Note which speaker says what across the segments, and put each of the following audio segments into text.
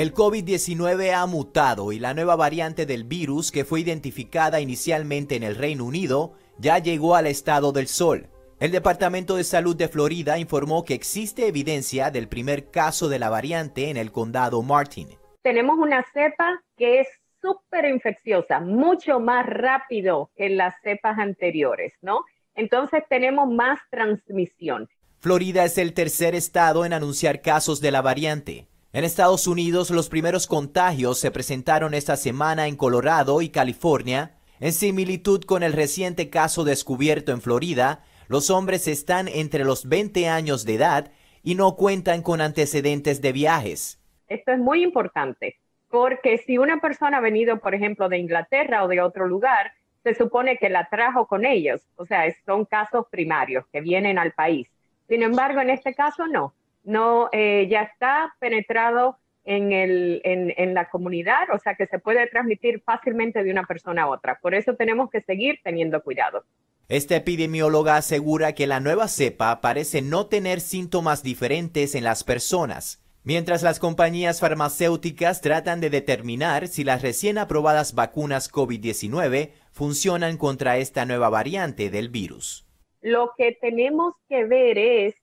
Speaker 1: El COVID-19 ha mutado y la nueva variante del virus que fue identificada inicialmente en el Reino Unido ya llegó al estado del sol. El Departamento de Salud de Florida informó que existe evidencia del primer caso de la variante en el condado Martin.
Speaker 2: Tenemos una cepa que es súper infecciosa, mucho más rápido que las cepas anteriores, ¿no? Entonces tenemos más transmisión.
Speaker 1: Florida es el tercer estado en anunciar casos de la variante. En Estados Unidos, los primeros contagios se presentaron esta semana en Colorado y California. En similitud con el reciente caso descubierto en Florida, los hombres están entre los 20 años de edad y no cuentan con antecedentes de viajes.
Speaker 2: Esto es muy importante, porque si una persona ha venido, por ejemplo, de Inglaterra o de otro lugar, se supone que la trajo con ellos, o sea, son casos primarios que vienen al país. Sin embargo, en este caso no, no eh, ya está penetrado en, en, la comunidad, o sea que se puede transmitir fácilmente de una persona a otra. Por eso tenemos que seguir teniendo cuidado.
Speaker 1: Esta epidemióloga asegura que la nueva cepa parece no tener síntomas diferentes en las personas, mientras las compañías farmacéuticas tratan de determinar si las recién aprobadas vacunas COVID-19 funcionan contra esta nueva variante del virus.
Speaker 2: Lo que tenemos que ver es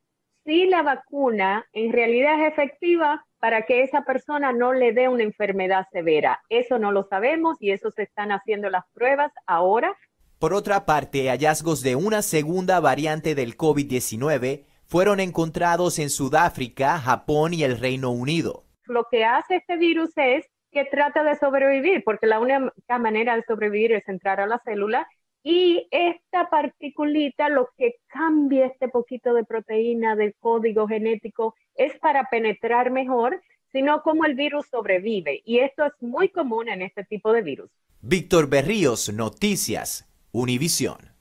Speaker 2: si la vacuna en realidad es efectiva para que esa persona no le dé una enfermedad severa. Eso no lo sabemos y eso se están haciendo las pruebas ahora.
Speaker 1: Por otra parte, hallazgos de una segunda variante del COVID-19 fueron encontrados en Sudáfrica, Japón y el Reino Unido.
Speaker 2: Lo que hace este virus es que trata de sobrevivir, porque la única manera de sobrevivir es entrar a la célula y es particulita lo que cambia este poquito de proteína del código genético es para penetrar mejor, sino como el virus sobrevive. Y esto es muy común en este tipo de virus.
Speaker 1: Víctor Berríos, Noticias, Univisión.